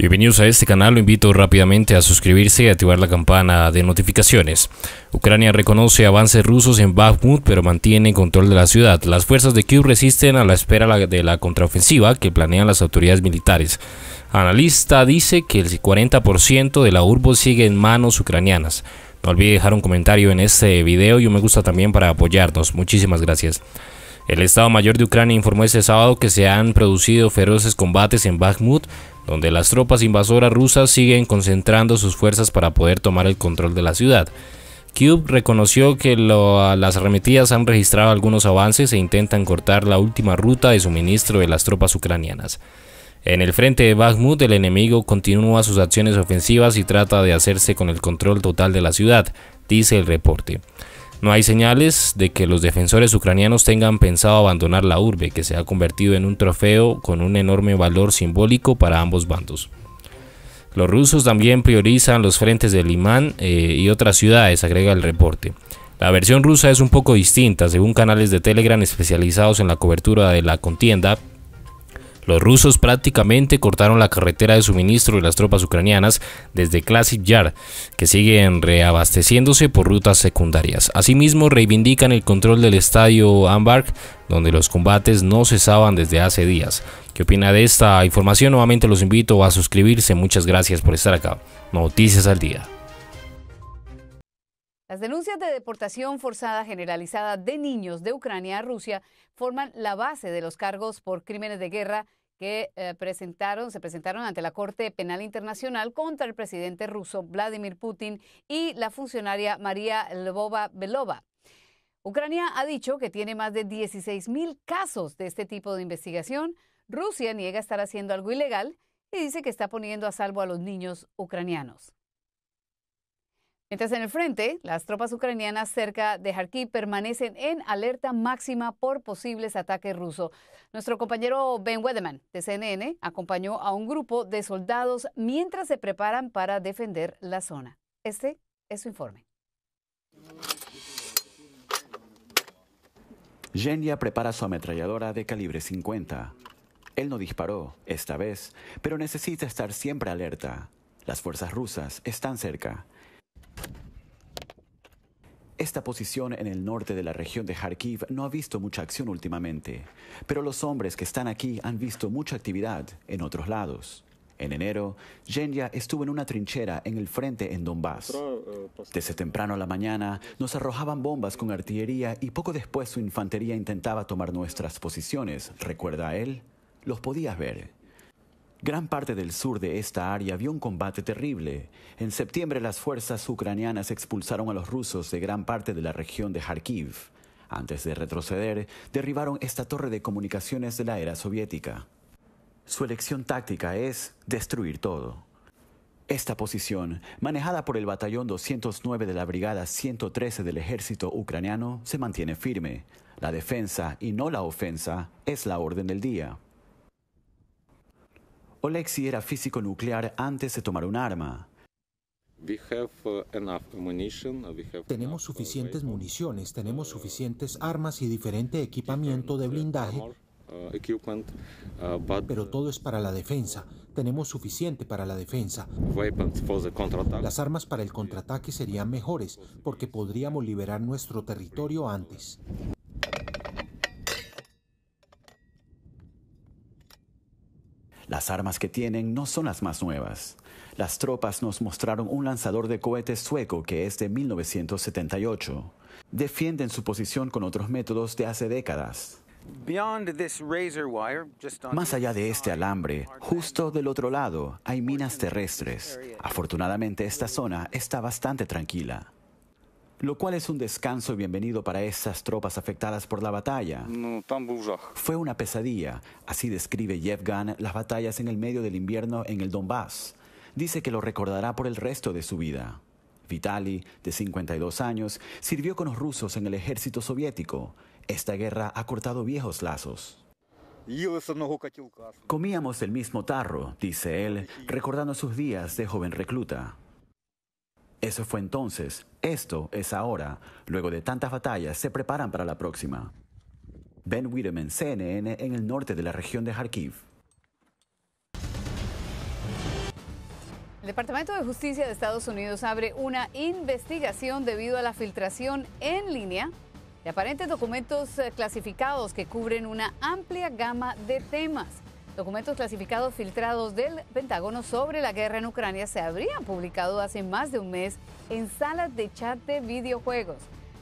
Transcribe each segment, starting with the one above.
Bienvenidos a este canal, lo invito rápidamente a suscribirse y activar la campana de notificaciones. Ucrania reconoce avances rusos en Bakhmut pero mantiene control de la ciudad. Las fuerzas de Kiev resisten a la espera de la contraofensiva que planean las autoridades militares. Analista dice que el 40% de la urbo sigue en manos ucranianas. No olvide dejar un comentario en este video y un me gusta también para apoyarnos. Muchísimas gracias. El Estado Mayor de Ucrania informó este sábado que se han producido feroces combates en Bakhmut donde las tropas invasoras rusas siguen concentrando sus fuerzas para poder tomar el control de la ciudad. Kyub reconoció que las arremetidas han registrado algunos avances e intentan cortar la última ruta de suministro de las tropas ucranianas. En el frente de Bakhmut, el enemigo continúa sus acciones ofensivas y trata de hacerse con el control total de la ciudad, dice el reporte. No hay señales de que los defensores ucranianos tengan pensado abandonar la urbe, que se ha convertido en un trofeo con un enorme valor simbólico para ambos bandos. Los rusos también priorizan los frentes del imán eh, y otras ciudades, agrega el reporte. La versión rusa es un poco distinta, según canales de Telegram especializados en la cobertura de la contienda, los rusos prácticamente cortaron la carretera de suministro de las tropas ucranianas desde Klasiv Yar, que siguen reabasteciéndose por rutas secundarias. Asimismo, reivindican el control del estadio Ambark, donde los combates no cesaban desde hace días. ¿Qué opina de esta información? Nuevamente los invito a suscribirse. Muchas gracias por estar acá. Noticias al día. Las denuncias de deportación forzada generalizada de niños de Ucrania a Rusia forman la base de los cargos por crímenes de guerra que eh, presentaron, se presentaron ante la Corte Penal Internacional contra el presidente ruso Vladimir Putin y la funcionaria María Lvova Belova. Ucrania ha dicho que tiene más de 16.000 casos de este tipo de investigación. Rusia niega estar haciendo algo ilegal y dice que está poniendo a salvo a los niños ucranianos. Mientras en el frente, las tropas ucranianas cerca de Kharkiv permanecen en alerta máxima por posibles ataques rusos. Nuestro compañero Ben Wedeman de CNN acompañó a un grupo de soldados mientras se preparan para defender la zona. Este es su informe. Genya prepara su ametralladora de calibre 50. Él no disparó, esta vez, pero necesita estar siempre alerta. Las fuerzas rusas están cerca esta posición en el norte de la región de Kharkiv no ha visto mucha acción últimamente, pero los hombres que están aquí han visto mucha actividad en otros lados. En enero, Genya estuvo en una trinchera en el frente en Donbass. Desde temprano a la mañana nos arrojaban bombas con artillería y poco después su infantería intentaba tomar nuestras posiciones, recuerda él. Los podías ver. Gran parte del sur de esta área vio un combate terrible. En septiembre las fuerzas ucranianas expulsaron a los rusos de gran parte de la región de Kharkiv. Antes de retroceder, derribaron esta torre de comunicaciones de la era soviética. Su elección táctica es destruir todo. Esta posición, manejada por el batallón 209 de la Brigada 113 del ejército ucraniano, se mantiene firme. La defensa y no la ofensa es la orden del día. Olexi era físico nuclear antes de tomar un arma. Uh, uh, tenemos uh, suficientes municiones, tenemos suficientes armas y diferente equipamiento de blindaje, pero todo es para la defensa. Tenemos suficiente para la defensa. Las armas para el contraataque serían mejores porque podríamos liberar nuestro territorio antes. Las armas que tienen no son las más nuevas. Las tropas nos mostraron un lanzador de cohetes sueco que es de 1978. Defienden su posición con otros métodos de hace décadas. Más allá de este alambre, justo del otro lado, hay minas terrestres. Afortunadamente esta zona está bastante tranquila lo cual es un descanso bienvenido para esas tropas afectadas por la batalla. Fue una pesadilla, así describe Yevgan las batallas en el medio del invierno en el Donbass. Dice que lo recordará por el resto de su vida. Vitali, de 52 años, sirvió con los rusos en el ejército soviético. Esta guerra ha cortado viejos lazos. Comíamos el mismo tarro, dice él, recordando sus días de joven recluta. Eso fue entonces, esto es ahora. Luego de tantas batallas, se preparan para la próxima. Ben Wiedemann, CNN, en el norte de la región de Kharkiv. El Departamento de Justicia de Estados Unidos abre una investigación debido a la filtración en línea de aparentes documentos eh, clasificados que cubren una amplia gama de temas. Documentos clasificados filtrados del Pentágono sobre la guerra en Ucrania se habrían publicado hace más de un mes en salas de chat de videojuegos.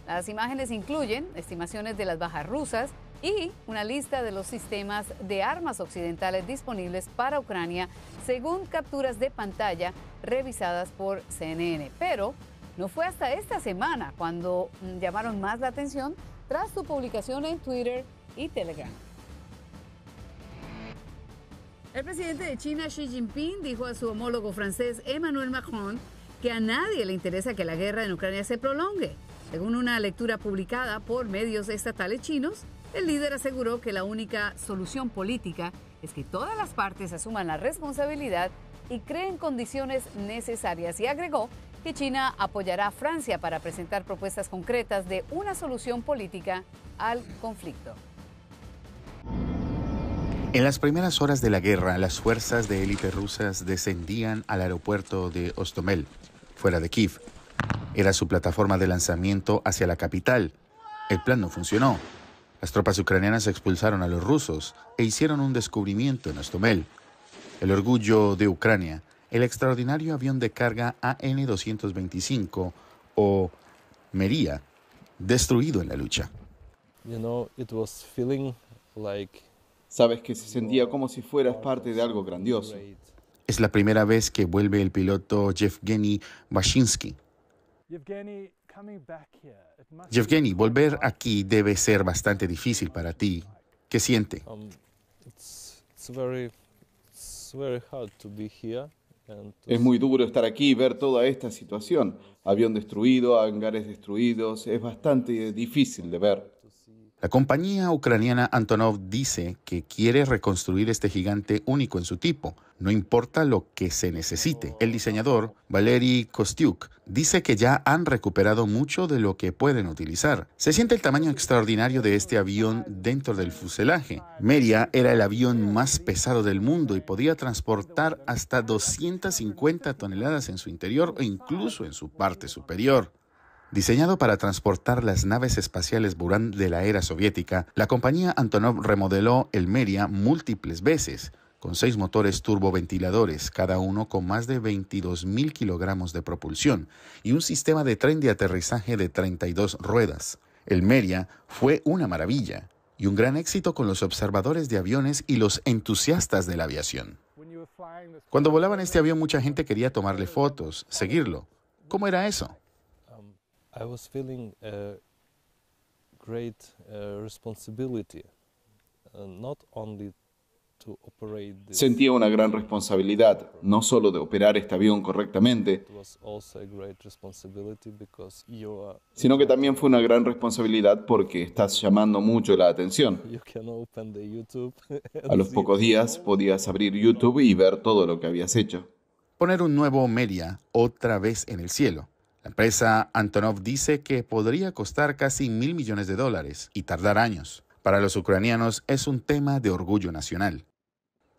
Las imágenes incluyen estimaciones de las bajas rusas y una lista de los sistemas de armas occidentales disponibles para Ucrania según capturas de pantalla revisadas por CNN. Pero no fue hasta esta semana cuando mm, llamaron más la atención tras su publicación en Twitter y Telegram. El presidente de China, Xi Jinping, dijo a su homólogo francés, Emmanuel Macron, que a nadie le interesa que la guerra en Ucrania se prolongue. Según una lectura publicada por medios estatales chinos, el líder aseguró que la única solución política es que todas las partes asuman la responsabilidad y creen condiciones necesarias y agregó que China apoyará a Francia para presentar propuestas concretas de una solución política al conflicto. En las primeras horas de la guerra, las fuerzas de élite rusas descendían al aeropuerto de Ostomel, fuera de Kiev. Era su plataforma de lanzamiento hacia la capital. El plan no funcionó. Las tropas ucranianas expulsaron a los rusos e hicieron un descubrimiento en Ostomel. El orgullo de Ucrania, el extraordinario avión de carga AN-225 o Meria, destruido en la lucha. You know, Sabes que se sentía como si fueras parte de algo grandioso. Es la primera vez que vuelve el piloto Yevgeny Bashinsky. Yevgeny, volver aquí debe ser bastante difícil para ti. ¿Qué siente? Um, es muy duro estar aquí y ver toda esta situación. Avión destruido, hangares destruidos, es bastante difícil de ver. La compañía ucraniana Antonov dice que quiere reconstruir este gigante único en su tipo, no importa lo que se necesite. El diseñador Valery Kostyuk dice que ya han recuperado mucho de lo que pueden utilizar. Se siente el tamaño extraordinario de este avión dentro del fuselaje. Meria era el avión más pesado del mundo y podía transportar hasta 250 toneladas en su interior o e incluso en su parte superior. Diseñado para transportar las naves espaciales Buran de la era soviética, la compañía Antonov remodeló el Meria múltiples veces, con seis motores turboventiladores, cada uno con más de 22.000 kilogramos de propulsión, y un sistema de tren de aterrizaje de 32 ruedas. El Meria fue una maravilla y un gran éxito con los observadores de aviones y los entusiastas de la aviación. Cuando volaban este avión mucha gente quería tomarle fotos, seguirlo. ¿Cómo era eso? Sentía una gran responsabilidad, no solo de operar este avión correctamente, sino que también fue una gran responsabilidad porque estás llamando mucho la atención. A los pocos días podías abrir YouTube y ver todo lo que habías hecho. Poner un nuevo media otra vez en el cielo. La empresa Antonov dice que podría costar casi mil millones de dólares y tardar años. Para los ucranianos es un tema de orgullo nacional.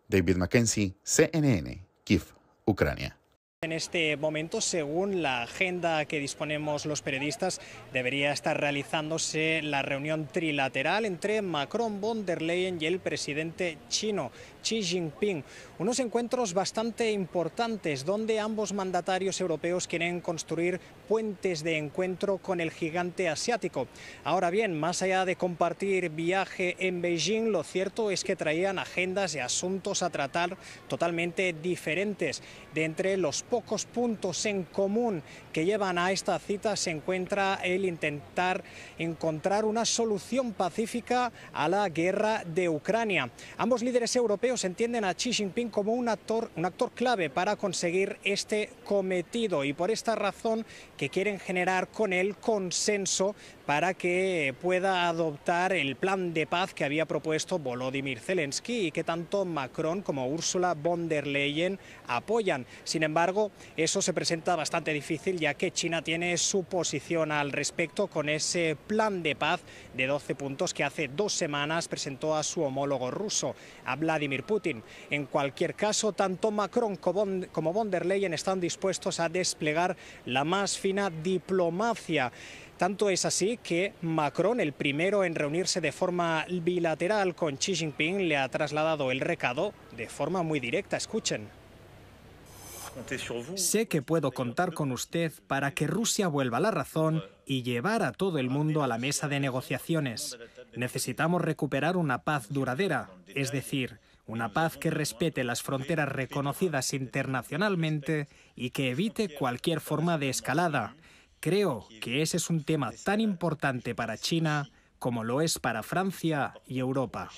David Mackenzie, CNN, Kiev, Ucrania. En este momento, según la agenda que disponemos los periodistas, debería estar realizándose la reunión trilateral entre Macron, von der Leyen y el presidente chino, Xi Jinping. Unos encuentros bastante importantes donde ambos mandatarios europeos quieren construir puentes de encuentro con el gigante asiático. Ahora bien, más allá de compartir viaje en Beijing, lo cierto es que traían agendas y asuntos a tratar totalmente diferentes. De entre los pocos puntos en común que llevan a esta cita se encuentra el intentar encontrar una solución pacífica a la guerra de Ucrania. Ambos líderes europeos entienden a Xi Jinping como un actor, un actor clave para conseguir este cometido y por esta razón que quieren generar con él consenso para que pueda adoptar el plan de paz que había propuesto Volodymyr Zelensky y que tanto Macron como Ursula von der Leyen apoyan. Sin embargo, eso se presenta bastante difícil ya que China tiene su posición al respecto con ese plan de paz de 12 puntos que hace dos semanas presentó a su homólogo ruso, a Vladimir Putin. En cualquier caso, tanto Macron como von der Leyen están dispuestos a desplegar la más firme diplomacia. Tanto es así que Macron, el primero en reunirse de forma bilateral con Xi Jinping, le ha trasladado el recado de forma muy directa. Escuchen. Sé que puedo contar con usted para que Rusia vuelva a la razón y llevar a todo el mundo a la mesa de negociaciones. Necesitamos recuperar una paz duradera, es decir, una paz que respete las fronteras reconocidas internacionalmente y que evite cualquier forma de escalada. Creo que ese es un tema tan importante para China como lo es para Francia y Europa.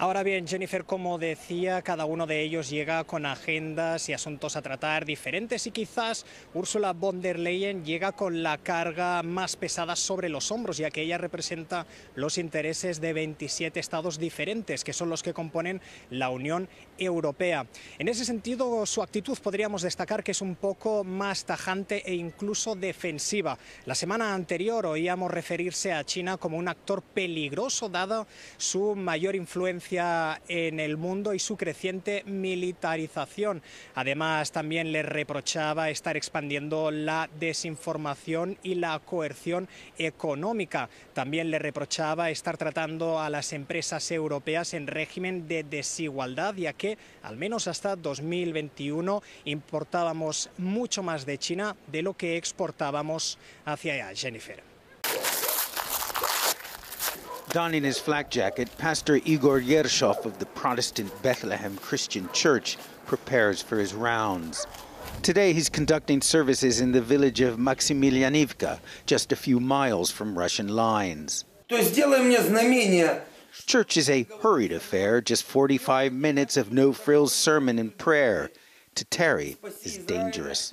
Ahora bien, Jennifer, como decía, cada uno de ellos llega con agendas y asuntos a tratar diferentes y quizás Ursula von der Leyen llega con la carga más pesada sobre los hombros, ya que ella representa los intereses de 27 estados diferentes, que son los que componen la Unión Europea. En ese sentido, su actitud podríamos destacar que es un poco más tajante e incluso defensiva. La semana anterior oíamos referirse a China como un actor peligroso, dada su mayor influencia en el mundo y su creciente militarización. Además, también le reprochaba estar expandiendo la desinformación y la coerción económica. También le reprochaba estar tratando a las empresas europeas en régimen de desigualdad, ya que, al menos hasta 2021, importábamos mucho más de China de lo que exportábamos hacia allá, Jennifer. Donning his flak jacket, Pastor Igor Yershov of the Protestant Bethlehem Christian Church prepares for his rounds. Today he's conducting services in the village of Maximilianivka, just a few miles from Russian lines. Church is a hurried affair, just 45 minutes of no frills sermon and prayer. To tarry is dangerous.